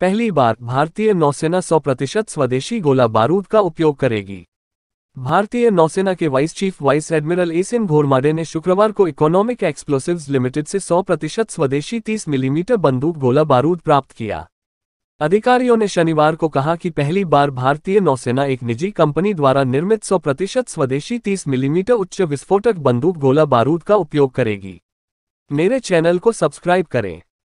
पहली बार भारतीय नौसेना 100 प्रतिशत स्वदेशी गोला बारूद का उपयोग करेगी भारतीय नौसेना के vice chief vice admiral SN Ghormade ने शुक्रवार को इकोनॉमिक एक्सप्लोसिव्स लिमिटेड से 100 प्रतिशत स्वदेशी 30 मिलीमीटर बंदूक गोला बारूद प्राप्त किया अधिकारियों ने शनिवार को कहा कि पहली बार भारतीय नौसेना एक निजी कंपनी द्वारा निर्मित 100 प्रतिशत स्वदेशी 30 मिलीमीटर उच्च विस्फोटक बंदूक गोला बारूद का उपयोग करेगी मेरे चैनल को सब्सक्राइब करें